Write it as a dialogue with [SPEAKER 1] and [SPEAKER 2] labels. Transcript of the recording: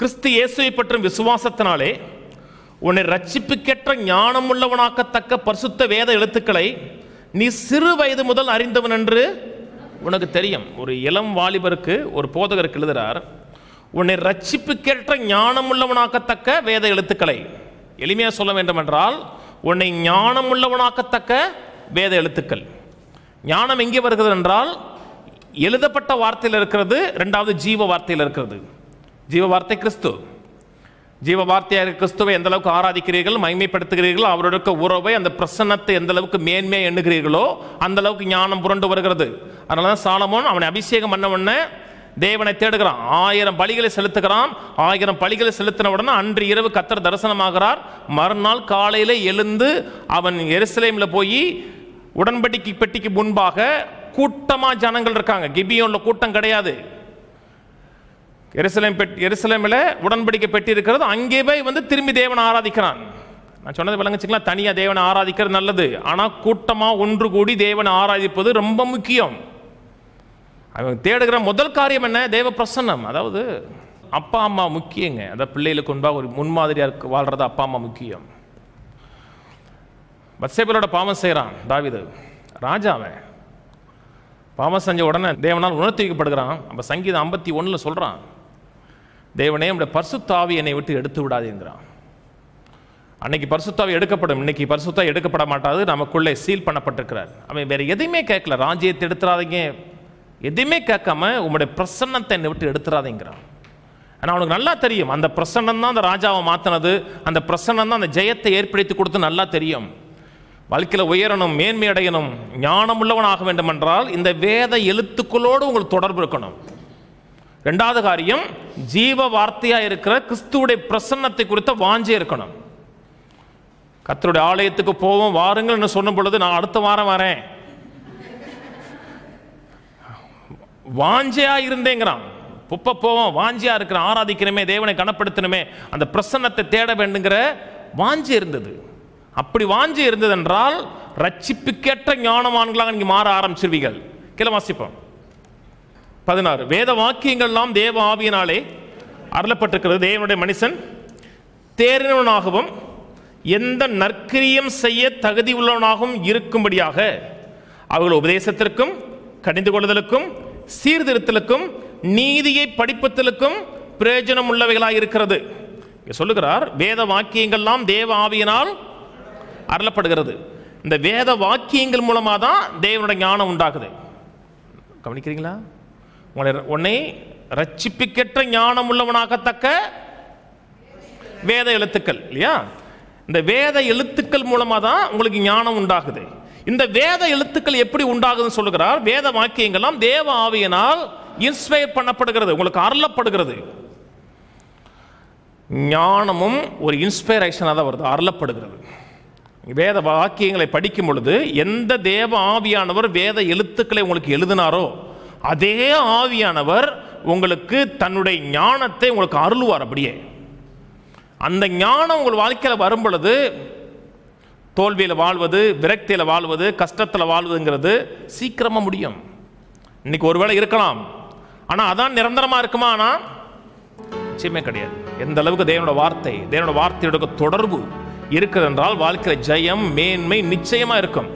[SPEAKER 1] கிறிஸ்து இயேசுவை பற்றும் விசுவாசத்தினாலே உன்னை ரட்சிப்புக்கேற்ற உள்ளவனாக்கத்தக்க பரிசுத்த வேத எழுத்துக்களை நீ சிறு வயது முதல் அறிந்தவன் என்று உனக்கு தெரியும் ஒரு இளம் வாலிபருக்கு ஒரு போதகருக்கு எழுதுகிறார் உன்னை ரட்சிப்புக்கேற்ற ஞானமுள்ளவனாக்கத்தக்க வேத எழுத்துக்களை எளிமையாக சொல்ல வேண்டுமென்றால் உன்னை ஞானம் உள்ளவனாக்கத்தக்க வேத எழுத்துக்கள் ஞானம் எங்கே வருகிறது என்றால் எழுதப்பட்ட வார்த்தையில் இருக்கிறது ரெண்டாவது ஜீவ வார்த்தையில் இருக்கிறது ஜீவவார்த்தை கிறிஸ்து ஜீவவார்த்தையாக கிறிஸ்துவை எந்த அளவுக்கு ஆராதிக்கிறீர்கள் மைமைப்படுத்துகிறீர்களோ அவருடைய உறவை அந்த பிரசன்னத்தை எந்த அளவுக்கு மேன்மையாக எண்ணுகிறீர்களோ அந்த அளவுக்கு ஞானம் புரண்டு வருகிறது அதனால தான் சாலமோன் அவனை அபிஷேகம் பண்ண உடனே தேவனை தேடுகிறான் ஆயிரம் பலிகளை செலுத்துகிறான் ஆயிரம் பலிகளை செலுத்தின உடனே அன்று இரவு கத்தர் தரிசனமாகிறார் மறுநாள் காலையில் எழுந்து அவன் எருசலேமில் போய் உடன்படிக்கை பெட்டிக்கு முன்பாக கூட்டமாக ஜனங்கள் இருக்காங்க கிபியோனில் கூட்டம் கிடையாது எருசலேம் பெட் எருசலேமில் உடன்படிக்கை பெட்டி இருக்கிறது அங்கே போய் வந்து திரும்பி தேவனை ஆராதிக்கிறான் நான் சொன்னது விளங்குச்சிக்கலாம் தனியாக தேவனை ஆராதிக்கிறது நல்லது ஆனால் கூட்டமாக ஒன்று கூடி தேவனை ஆராதிப்பது ரொம்ப முக்கியம் அவன் தேடுகிற முதல் காரியம் என்ன தேவ பிரசன்னம் அதாவது அப்பா அம்மா முக்கியங்க அதாவது பிள்ளைகளுக்கு முன்பாக ஒரு முன்மாதிரியாக இருக்கு வாழ்கிறது அப்பா அம்மா முக்கியம் வத்சேபலோட பாவம் செய்கிறான் தாவிது ராஜாவன் பாவம் செஞ்ச உடனே தேவனால் உணர்த்தி வைக்கப்படுகிறான் அப்போ சங்கீதம் ஐம்பத்தி ஒன்றில் சொல்கிறான் தேவனே நம்முடைய பர்சுத்தாவி என்னை விட்டு எடுத்து விடாதுங்கிறான் அன்னைக்கு பரிசுத்தாவை எடுக்கப்படும் இன்னைக்கு பரிசுத்தா எடுக்கப்பட மாட்டாது நமக்குள்ளே சீல் பண்ணப்பட்டிருக்கிறார் அவன் வேற எதையுமே கேட்கல ராஞ்சியத்தை எடுத்துறாதீங்க எதையுமே கேட்காம உங்களுடைய பிரசன்னத்தை என்னை விட்டு எடுத்துறாதீங்கிறான் ஆனால் அவனுக்கு நல்லா தெரியும் அந்த பிரசன்னம் தான் அந்த ராஜாவை மாற்றினது அந்த பிரசன்னம் தான் அந்த ஜெயத்தை ஏற்படுத்தி கொடுத்து நல்லா தெரியும் வாழ்க்கையில் உயரணும் மேன்மை அடையணும் ஞானம் உள்ளவன் ஆக வேண்டும் என்றால் இந்த வேத எழுத்துக்களோடு உங்களுக்கு தொடர்பு இருக்கணும் ரெண்டாவது காரியம் ஜீவ வார்த்தையாக இருக்கிற கிறிஸ்துவுடைய பிரசன்னத்தை குறித்த வாஞ்சே இருக்கணும் கத்தருடைய ஆலயத்துக்கு போவோம் வாருங்கள் சொன்ன பொழுது நான் அடுத்த வாரம் வரேன் வாஞ்சையா இருந்தேங்கிறான் புப்ப போவோம் வாஞ்சியா இருக்கிற ஆராதிக்கணுமே தேவனை கனப்படுத்தணுமே அந்த பிரசன்னத்தை தேட வேண்டுங்கிற வாஞ்சி இருந்தது அப்படி வாஞ்சி இருந்தது என்றால் ரட்சிப்புக்கேற்ற ஞானமான்களாக நீங்கள் மாற ஆரம்பிச்சிருவீர்கள் கிள வாசிப்போம் பதினாறு வேத வாக்கியங்கள்லாம் தேவ ஆவியினாலே அருளப்பட்டிருக்கிறது தேவனுடைய மனுஷன் தேறினவனாகவும் எந்த நற்கிரியம் செய்ய தகுதி உள்ளவனாகவும் இருக்கும்படியாக அவர்கள் உபதேசத்திற்கும் கணிந்து கொள்ளுதலுக்கும் சீர்திருத்தலுக்கும் நீதியை படிப்பதற்கும் பிரயோஜனம் உள்ளவைகளாக இருக்கிறது சொல்லுகிறார் வேத வாக்கியங்கள்லாம் தேவ ஆவியினால் அருளப்படுகிறது இந்த வேத வாக்கியங்கள் மூலமாக தான் தேவனுடைய ஞானம் உண்டாகுது கவனிக்கிறீங்களா உங்களை உன்னை ரட்சிப்பிக்கற்ற ஞானம் உள்ளவனாகத்தக்க வேத எழுத்துக்கள் இல்லையா இந்த வேத எழுத்துக்கள் மூலமாக தான் உங்களுக்கு ஞானம் உண்டாகுது இந்த வேத எழுத்துக்கள் எப்படி உண்டாகுதுன்னு சொல்லுகிறார் வேத வாக்கியங்கள்லாம் தேவ ஆவியினால் இன்ஸ்பயர் பண்ணப்படுகிறது உங்களுக்கு அருளப்படுகிறது ஞானமும் ஒரு இன்ஸ்பைரேஷனாக தான் வருது அருளப்படுகிறது வேத வாக்கியங்களை படிக்கும் பொழுது எந்த தேவ ஆவியானவர் வேத எழுத்துக்களை உங்களுக்கு எழுதினாரோ அதே ஆவியானவர் உங்களுக்கு தன்னுடைய ஞானத்தை உங்களுக்கு அருள்வார் அப்படியே அந்த ஞானம் உங்கள் வாழ்க்கையில் வரும் பொழுது தோல்வியில் வாழ்வது விரக்தியில் வாழ்வது கஷ்டத்தில் வாழ்வதுங்கிறது சீக்கிரமாக முடியும் இன்னைக்கு ஒருவேளை இருக்கலாம் ஆனால் அதான் நிரந்தரமாக இருக்குமா ஆனால் நிச்சயமே கிடையாது எந்த அளவுக்கு தேவனோட வார்த்தை தேவனோட வார்த்தையோட தொடர்பு இருக்கிறது என்றால் வாழ்க்கையில் ஜெயம் மேன்மை நிச்சயமாக இருக்கும்